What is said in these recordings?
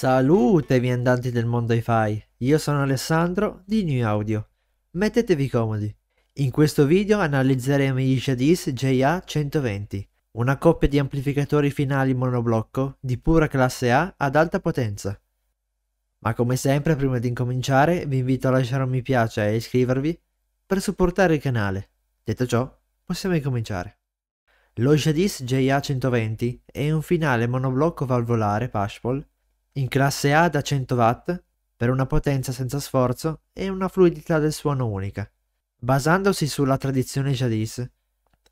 Salute viandanti del mondo hi-fi, io sono Alessandro di New Audio. Mettetevi comodi. In questo video analizzeremo gli Jadis JA120, una coppia di amplificatori finali monoblocco di pura classe A ad alta potenza. Ma come sempre prima di incominciare vi invito a lasciare un mi piace e iscrivervi per supportare il canale. Detto ciò, possiamo incominciare. Lo Jadis JA120 è un finale monoblocco valvolare Pashpol in classe A da 100 watt per una potenza senza sforzo e una fluidità del suono unica. Basandosi sulla tradizione jadis,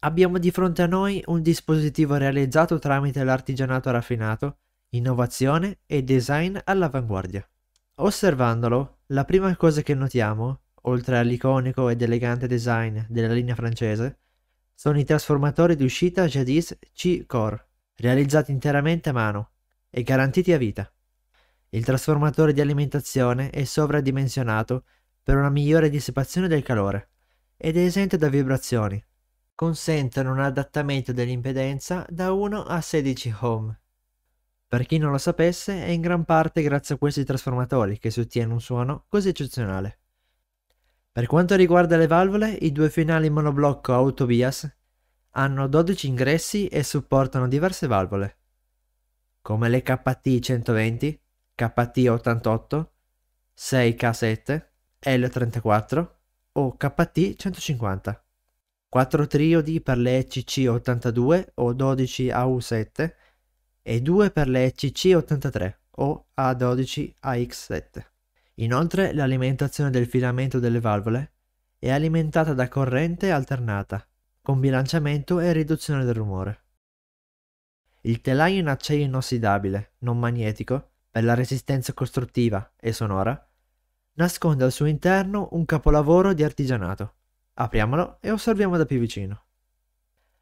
abbiamo di fronte a noi un dispositivo realizzato tramite l'artigianato raffinato, innovazione e design all'avanguardia. Osservandolo, la prima cosa che notiamo, oltre all'iconico ed elegante design della linea francese, sono i trasformatori d'uscita uscita Jadis C-Core, realizzati interamente a mano e garantiti a vita. Il trasformatore di alimentazione è sovradimensionato per una migliore dissipazione del calore ed è esente da vibrazioni. Consentono un adattamento dell'impedenza da 1 a 16 ohm. Per chi non lo sapesse, è in gran parte grazie a questi trasformatori che si ottiene un suono così eccezionale. Per quanto riguarda le valvole, i due finali monoblocco autobias hanno 12 ingressi e supportano diverse valvole, come le KT120, KT88, 6K7, L34 o KT150. 4 triodi per le cc 82 o 12AU7 e 2 per le cc 83 o A12AX7. Inoltre l'alimentazione del filamento delle valvole è alimentata da corrente alternata, con bilanciamento e riduzione del rumore. Il telaio in acciaio inossidabile, non magnetico, per la resistenza costruttiva e sonora, nasconde al suo interno un capolavoro di artigianato. Apriamolo e osserviamo da più vicino.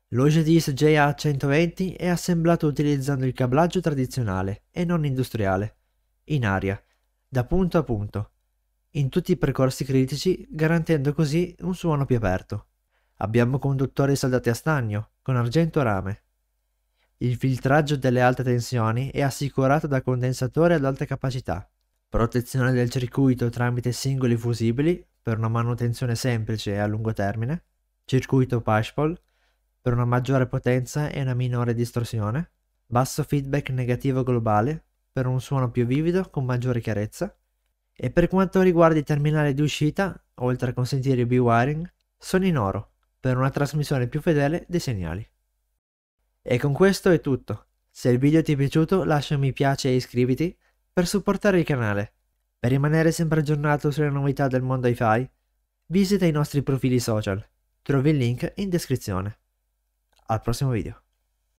L'Ogedis JA120 è assemblato utilizzando il cablaggio tradizionale e non industriale, in aria, da punto a punto, in tutti i percorsi critici, garantendo così un suono più aperto. Abbiamo conduttori saldati a stagno, con argento rame, il filtraggio delle alte tensioni è assicurato da condensatori ad alte capacità. Protezione del circuito tramite singoli fusibili per una manutenzione semplice e a lungo termine. Circuito Pashpol per una maggiore potenza e una minore distorsione. Basso feedback negativo globale per un suono più vivido con maggiore chiarezza. E per quanto riguarda i terminali di uscita, oltre a consentire il b-wiring, sono in oro per una trasmissione più fedele dei segnali. E con questo è tutto. Se il video ti è piaciuto lascia un mi piace e iscriviti per supportare il canale. Per rimanere sempre aggiornato sulle novità del mondo hi-fi, visita i nostri profili social. Trovi il link in descrizione. Al prossimo video.